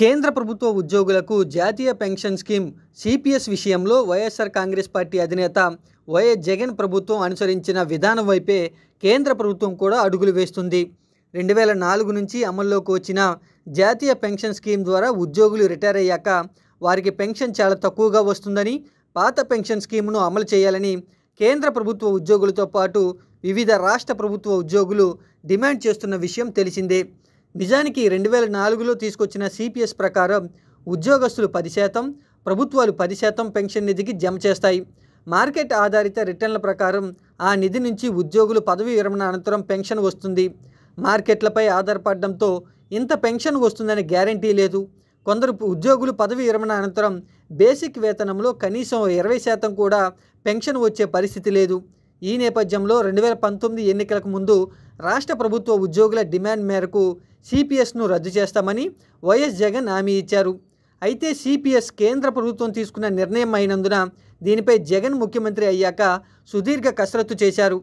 కేంద్ర ప్రభుత్వ ఉద్యోగులకు జాతీయ పెన్షన్ స్కీమ్ సిపిఎస్ విషయంలో వైఎస్ఆర్ కాంగ్రెస్ పార్టీ అధినేత వైఎస్ జగన్ ప్రభుత్వం అనుసరించిన విధానం వైపే కేంద్ర ప్రభుత్వం కూడా అడుగులు వేస్తుంది రెండు వేల నాలుగు నుంచి అమల్లోకి వచ్చిన జాతీయ పెన్షన్ స్కీమ్ ద్వారా ఉద్యోగులు రిటైర్ అయ్యాక వారికి పెన్షన్ చాలా తక్కువగా వస్తుందని పాత పెన్షన్ స్కీమ్ను అమలు చేయాలని కేంద్ర ప్రభుత్వ ఉద్యోగులతో పాటు వివిధ రాష్ట్ర ప్రభుత్వ ఉద్యోగులు డిమాండ్ చేస్తున్న విషయం తెలిసిందే నిజానికి రెండు వేల నాలుగులో తీసుకొచ్చిన సిపిఎస్ ప్రకారం ఉద్యోగస్తులు పది శాతం ప్రభుత్వాలు పది శాతం పెన్షన్ నిధికి జమ చేస్తాయి మార్కెట్ ఆధారిత రిటర్న్ల ప్రకారం ఆ నిధి నుంచి ఉద్యోగులు పదవి విరమణ అనంతరం పెన్షన్ వస్తుంది మార్కెట్లపై ఆధారపడడంతో ఇంత పెన్షన్ వస్తుందని గ్యారంటీ లేదు కొందరు ఉద్యోగులు పదవి విరమణ అనంతరం బేసిక్ వేతనంలో కనీసం ఇరవై శాతం కూడా పెన్షన్ వచ్చే పరిస్థితి లేదు ఈ నేపథ్యంలో రెండు వేల పంతొమ్మిది ఎన్నికలకు ముందు రాష్ట్ర ప్రభుత్వ ఉద్యోగుల డిమాండ్ మేరకు సిపిఎస్ను రద్దు చేస్తామని వైఎస్ జగన్ హామీ ఇచ్చారు అయితే సిపిఎస్ కేంద్ర ప్రభుత్వం తీసుకున్న నిర్ణయం అయినందున దీనిపై జగన్ ముఖ్యమంత్రి అయ్యాక సుదీర్ఘ కసరత్తు చేశారు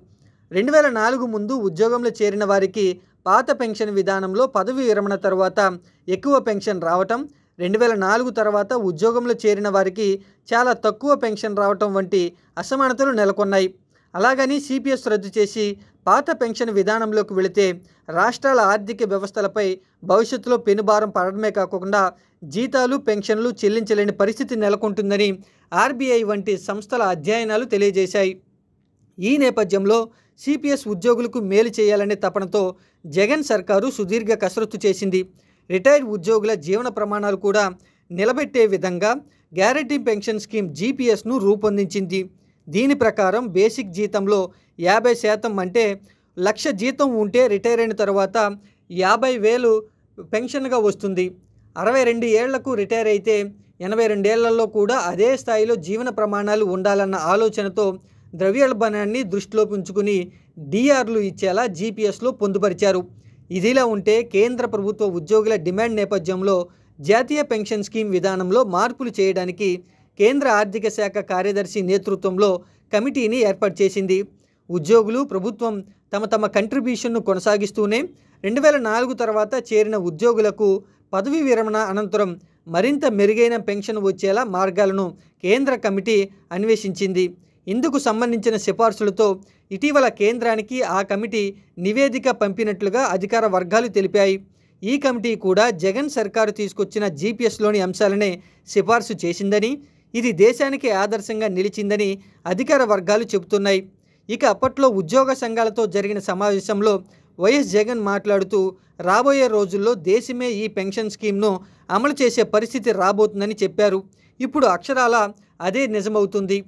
రెండు వేల నాలుగు ముందు ఉద్యోగంలో చేరిన వారికి పాత పెన్షన్ విధానంలో పదవి విరమణ తర్వాత ఎక్కువ పెన్షన్ రావటం రెండు వేల నాలుగు తర్వాత ఉద్యోగంలో చేరిన వారికి చాలా తక్కువ పెన్షన్ రావటం వంటి అసమానతలు నెలకొన్నాయి అలాగని సిపిఎస్ రద్దు చేసి పాత పెన్షన్ విధానంలోకి వెళితే రాష్ట్రాల ఆర్థిక వ్యవస్థలపై భవిష్యత్తులో పెనుభారం పడడమే కాకుండా జీతాలు పెన్షన్లు చెల్లించలేని పరిస్థితి నెలకొంటుందని ఆర్బీఐ వంటి సంస్థల అధ్యయనాలు తెలియజేశాయి ఈ నేపథ్యంలో సిపిఎస్ ఉద్యోగులకు మేలు చేయాలనే తపనతో జగన్ సర్కారు సుదీర్ఘ కసరత్తు చేసింది రిటైర్డ్ ఉద్యోగుల జీవన ప్రమాణాలు కూడా నిలబెట్టే విధంగా గ్యారంటీ పెన్షన్ స్కీమ్ జీపీఎస్ను రూపొందించింది దీని ప్రకారం బేసిక్ జీతంలో యాభై శాతం అంటే లక్ష జీతం ఉంటే రిటైర్ అయిన తర్వాత యాభై వేలు పెన్షన్గా వస్తుంది అరవై రెండు ఏళ్లకు రిటైర్ అయితే ఎనభై రెండేళ్లలో కూడా అదే స్థాయిలో జీవన ప్రమాణాలు ఉండాలన్న ఆలోచనతో ద్రవ్యోల్బణాన్ని దృష్టిలో ఉంచుకుని డిఆర్లు ఇచ్చేలా జీపీఎస్లో పొందుపరిచారు ఇదిలా ఉంటే కేంద్ర ప్రభుత్వ ఉద్యోగుల డిమాండ్ నేపథ్యంలో జాతీయ పెన్షన్ స్కీమ్ విధానంలో మార్పులు చేయడానికి కేంద్ర ఆర్థిక శాఖ కార్యదర్శి నేతృత్వంలో కమిటీని ఏర్పాటు చేసింది ఉద్యోగులు ప్రభుత్వం తమ తమ కంట్రిబ్యూషన్ను కొనసాగిస్తూనే రెండు వేల నాలుగు తర్వాత చేరిన ఉద్యోగులకు పదవి విరమణ అనంతరం మరింత మెరుగైన పెన్షన్ వచ్చేలా మార్గాలను కేంద్ర కమిటీ అన్వేషించింది ఇందుకు సంబంధించిన సిఫార్సులతో ఇటీవల కేంద్రానికి ఆ కమిటీ నివేదిక పంపినట్లుగా అధికార వర్గాలు తెలిపాయి ఈ కమిటీ కూడా జగన్ సర్కారు తీసుకొచ్చిన జీపీఎస్లోని అంశాలనే సిఫార్సు చేసిందని ఇది దేశానికి ఆదర్శంగా నిలిచిందని అధికార వర్గాలు చెబుతున్నాయి ఇక అప్పట్లో ఉద్యోగ సంఘాలతో జరిగిన సమావేశంలో వైఎస్ జగన్ మాట్లాడుతూ రాబోయే రోజుల్లో దేశమే ఈ పెన్షన్ స్కీమ్ను అమలు చేసే పరిస్థితి రాబోతుందని చెప్పారు ఇప్పుడు అక్షరాల అదే నిజమవుతుంది